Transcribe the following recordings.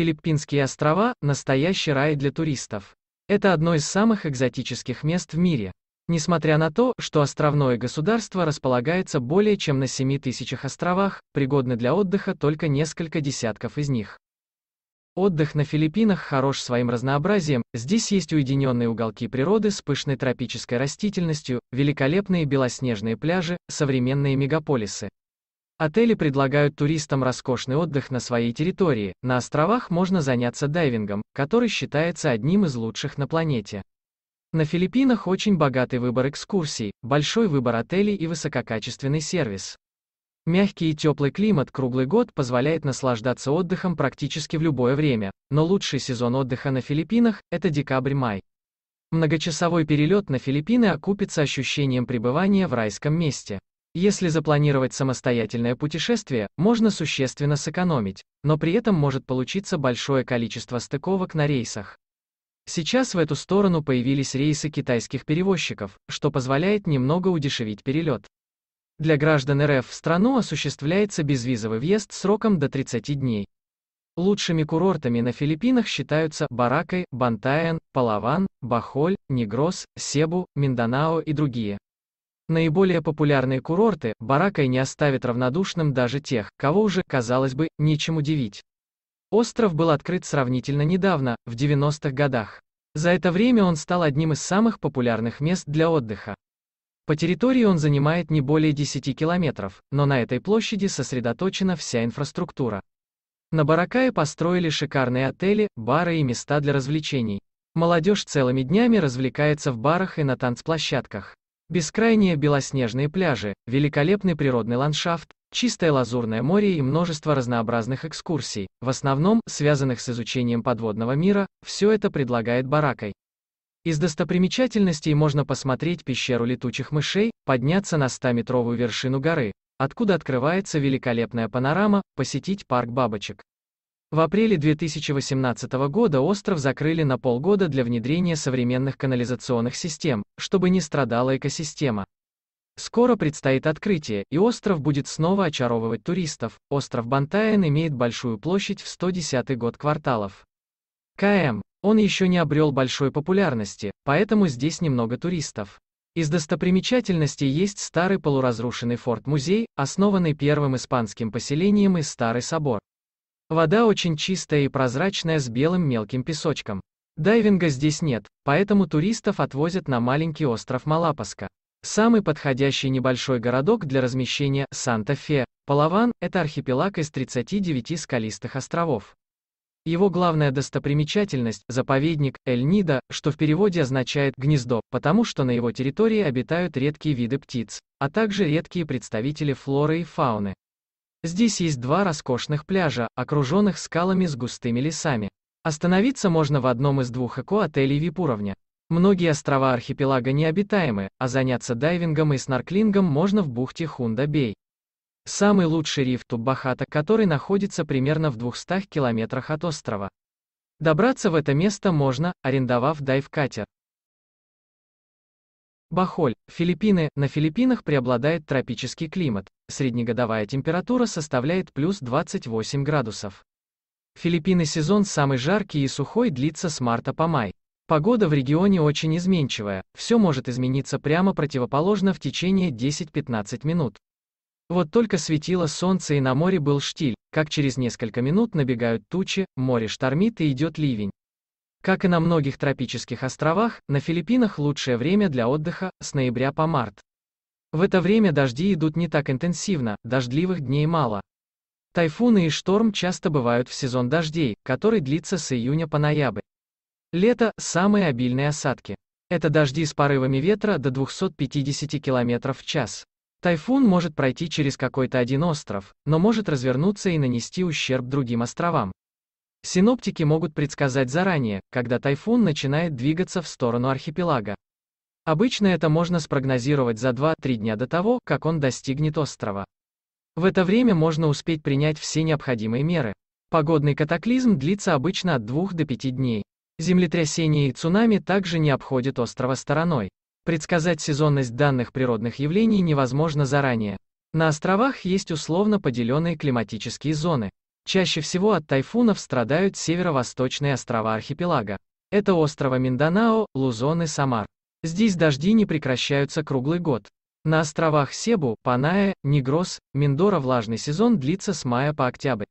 Филиппинские острова – настоящий рай для туристов. Это одно из самых экзотических мест в мире. Несмотря на то, что островное государство располагается более чем на 7 тысячах островах, пригодны для отдыха только несколько десятков из них. Отдых на Филиппинах хорош своим разнообразием, здесь есть уединенные уголки природы с пышной тропической растительностью, великолепные белоснежные пляжи, современные мегаполисы. Отели предлагают туристам роскошный отдых на своей территории. На островах можно заняться дайвингом, который считается одним из лучших на планете. На Филиппинах очень богатый выбор экскурсий, большой выбор отелей и высококачественный сервис. Мягкий и теплый климат круглый год позволяет наслаждаться отдыхом практически в любое время, но лучший сезон отдыха на Филиппинах – это декабрь-май. Многочасовой перелет на Филиппины окупится ощущением пребывания в райском месте. Если запланировать самостоятельное путешествие, можно существенно сэкономить, но при этом может получиться большое количество стыковок на рейсах. Сейчас в эту сторону появились рейсы китайских перевозчиков, что позволяет немного удешевить перелет. Для граждан РФ в страну осуществляется безвизовый въезд сроком до 30 дней. Лучшими курортами на Филиппинах считаются Баракай, Бантаен, Палаван, Бахоль, Негрос, Себу, Минданао и другие. Наиболее популярные курорты Баракай не оставит равнодушным даже тех, кого уже, казалось бы, нечем удивить. Остров был открыт сравнительно недавно, в 90-х годах. За это время он стал одним из самых популярных мест для отдыха. По территории он занимает не более 10 километров, но на этой площади сосредоточена вся инфраструктура. На Баракае построили шикарные отели, бары и места для развлечений. Молодежь целыми днями развлекается в барах и на танцплощадках. Бескрайние белоснежные пляжи, великолепный природный ландшафт, чистое лазурное море и множество разнообразных экскурсий, в основном связанных с изучением подводного мира, все это предлагает баракой. Из достопримечательностей можно посмотреть пещеру летучих мышей, подняться на 100-метровую вершину горы, откуда открывается великолепная панорама, посетить парк бабочек. В апреле 2018 года остров закрыли на полгода для внедрения современных канализационных систем, чтобы не страдала экосистема. Скоро предстоит открытие, и остров будет снова очаровывать туристов. Остров Бантаен имеет большую площадь в 110 год кварталов. КМ. Он еще не обрел большой популярности, поэтому здесь немного туристов. Из достопримечательностей есть старый полуразрушенный форт-музей, основанный первым испанским поселением и старый собор. Вода очень чистая и прозрачная с белым мелким песочком. Дайвинга здесь нет, поэтому туристов отвозят на маленький остров Малапаска. Самый подходящий небольшой городок для размещения – Санта-Фе. Палаван – это архипелаг из 39 скалистых островов. Его главная достопримечательность – заповедник Эль-Нида, что в переводе означает «гнездо», потому что на его территории обитают редкие виды птиц, а также редкие представители флоры и фауны. Здесь есть два роскошных пляжа, окруженных скалами с густыми лесами. Остановиться можно в одном из двух эко-отелей вип-уровня. Многие острова архипелага необитаемы, а заняться дайвингом и снорклингом можно в бухте Хунда-Бей. Самый лучший риф Туббахата, который находится примерно в 200 километрах от острова. Добраться в это место можно, арендовав дайв-катер. Бахоль, Филиппины. На Филиппинах преобладает тропический климат. Среднегодовая температура составляет плюс 28 градусов. Филиппины сезон самый жаркий и сухой длится с марта по май. Погода в регионе очень изменчивая, все может измениться прямо противоположно в течение 10-15 минут. Вот только светило солнце и на море был штиль, как через несколько минут набегают тучи, море штормит и идет ливень. Как и на многих тропических островах, на Филиппинах лучшее время для отдыха с ноября по март. В это время дожди идут не так интенсивно, дождливых дней мало. Тайфуны и шторм часто бывают в сезон дождей, который длится с июня по ноябрь. Лето – самые обильные осадки. Это дожди с порывами ветра до 250 км в час. Тайфун может пройти через какой-то один остров, но может развернуться и нанести ущерб другим островам. Синоптики могут предсказать заранее, когда тайфун начинает двигаться в сторону архипелага. Обычно это можно спрогнозировать за 2-3 дня до того, как он достигнет острова. В это время можно успеть принять все необходимые меры. Погодный катаклизм длится обычно от 2 до 5 дней. Землетрясения и цунами также не обходят острова стороной. Предсказать сезонность данных природных явлений невозможно заранее. На островах есть условно поделенные климатические зоны. Чаще всего от тайфунов страдают северо-восточные острова архипелага. Это острова Минданао, Лузон и Самар. Здесь дожди не прекращаются круглый год. На островах Себу, Паная, Негрос, Миндора влажный сезон длится с мая по октябрь.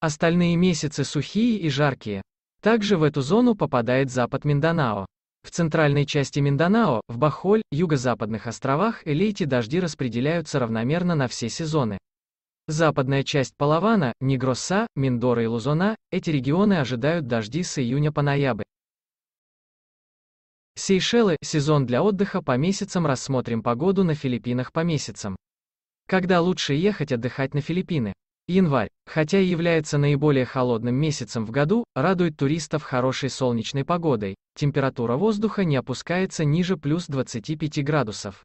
Остальные месяцы сухие и жаркие. Также в эту зону попадает запад Минданао. В центральной части Минданао, в Бахоль, юго-западных островах элейти дожди распределяются равномерно на все сезоны. Западная часть Палавана, Негроса, Миндора и Лузона, эти регионы ожидают дожди с июня по ноябрь. Сейшелы – сезон для отдыха по месяцам рассмотрим погоду на Филиппинах по месяцам. Когда лучше ехать отдыхать на Филиппины? Январь, хотя и является наиболее холодным месяцем в году, радует туристов хорошей солнечной погодой, температура воздуха не опускается ниже плюс 25 градусов.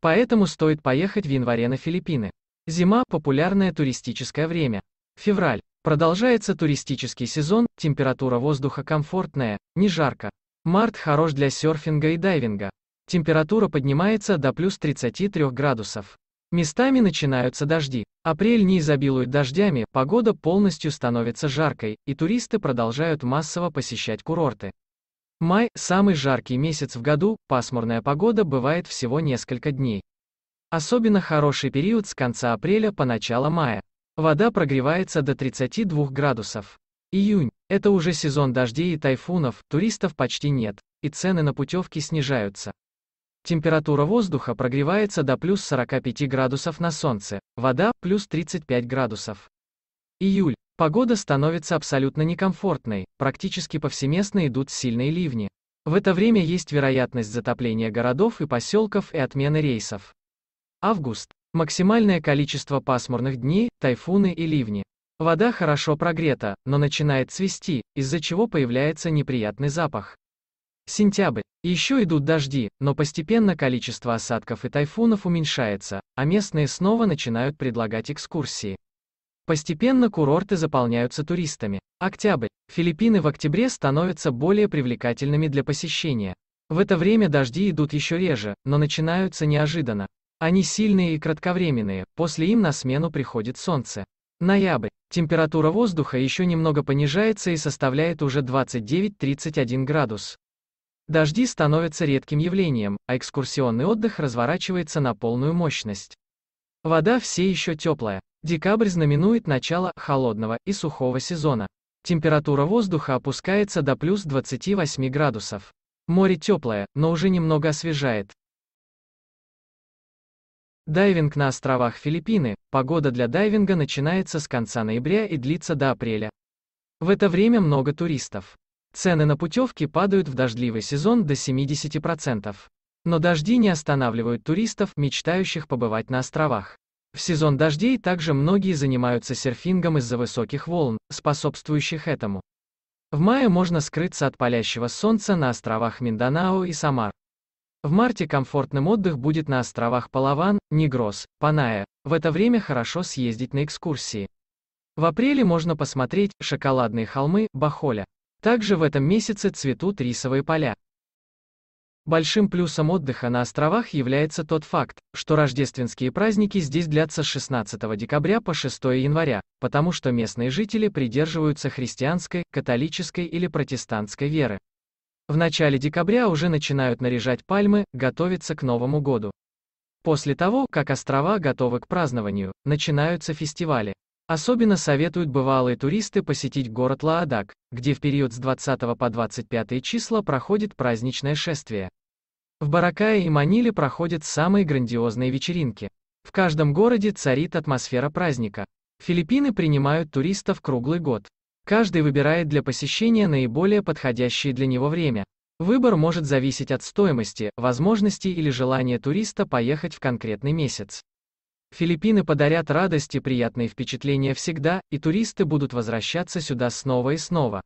Поэтому стоит поехать в январе на Филиппины. Зима – популярное туристическое время. Февраль. Продолжается туристический сезон, температура воздуха комфортная, не жарко. Март хорош для серфинга и дайвинга. Температура поднимается до плюс 33 градусов. Местами начинаются дожди. Апрель не изобилует дождями, погода полностью становится жаркой, и туристы продолжают массово посещать курорты. Май – самый жаркий месяц в году, пасмурная погода бывает всего несколько дней. Особенно хороший период с конца апреля по начало мая. Вода прогревается до 32 градусов. Июнь – это уже сезон дождей и тайфунов, туристов почти нет, и цены на путевки снижаются. Температура воздуха прогревается до плюс 45 градусов на солнце, вода – плюс 35 градусов. Июль. Погода становится абсолютно некомфортной, практически повсеместно идут сильные ливни. В это время есть вероятность затопления городов и поселков и отмены рейсов. Август. Максимальное количество пасмурных дней, тайфуны и ливни. Вода хорошо прогрета, но начинает цвести, из-за чего появляется неприятный запах. Сентябрь. Еще идут дожди, но постепенно количество осадков и тайфунов уменьшается, а местные снова начинают предлагать экскурсии. Постепенно курорты заполняются туристами. Октябрь. Филиппины в октябре становятся более привлекательными для посещения. В это время дожди идут еще реже, но начинаются неожиданно. Они сильные и кратковременные, после им на смену приходит солнце. Ноябрь. Температура воздуха еще немного понижается и составляет уже 29-31 градус. Дожди становятся редким явлением, а экскурсионный отдых разворачивается на полную мощность. Вода все еще теплая. Декабрь знаменует начало холодного и сухого сезона. Температура воздуха опускается до плюс 28 градусов. Море теплое, но уже немного освежает, Дайвинг на островах Филиппины. Погода для дайвинга начинается с конца ноября и длится до апреля. В это время много туристов. Цены на путевки падают в дождливый сезон до 70%. Но дожди не останавливают туристов, мечтающих побывать на островах. В сезон дождей также многие занимаются серфингом из-за высоких волн, способствующих этому. В мае можно скрыться от палящего солнца на островах Минданао и Самар. В марте комфортным отдых будет на островах Палаван, Негрос, Паная. В это время хорошо съездить на экскурсии. В апреле можно посмотреть шоколадные холмы Бахоля. Также в этом месяце цветут рисовые поля. Большим плюсом отдыха на островах является тот факт, что рождественские праздники здесь длятся с 16 декабря по 6 января, потому что местные жители придерживаются христианской, католической или протестантской веры. В начале декабря уже начинают наряжать пальмы, готовиться к Новому году. После того, как острова готовы к празднованию, начинаются фестивали. Особенно советуют бывалые туристы посетить город Лаадак, где в период с 20 по 25 числа проходит праздничное шествие. В Баракае и Маниле проходят самые грандиозные вечеринки. В каждом городе царит атмосфера праздника. Филиппины принимают туристов круглый год. Каждый выбирает для посещения наиболее подходящее для него время. Выбор может зависеть от стоимости, возможностей или желания туриста поехать в конкретный месяц. Филиппины подарят радость и приятные впечатления всегда, и туристы будут возвращаться сюда снова и снова.